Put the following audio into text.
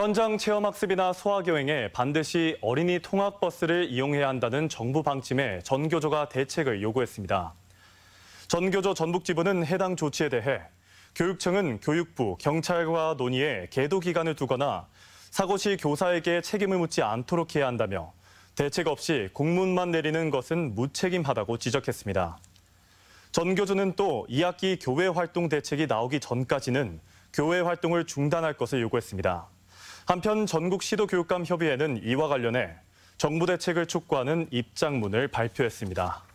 현장 체험학습이나 소아교행에 반드시 어린이 통학버스를 이용해야 한다는 정부 방침에 전교조가 대책을 요구했습니다. 전교조 전북지부는 해당 조치에 대해 교육청은 교육부, 경찰과 논의해 계도 기간을 두거나 사고 시 교사에게 책임을 묻지 않도록 해야 한다며 대책 없이 공문만 내리는 것은 무책임하다고 지적했습니다. 전교조는또 2학기 교회 활동 대책이 나오기 전까지는 교회 활동을 중단할 것을 요구했습니다. 한편 전국 시도교육감 협의회는 이와 관련해 정부 대책을 촉구하는 입장문을 발표했습니다.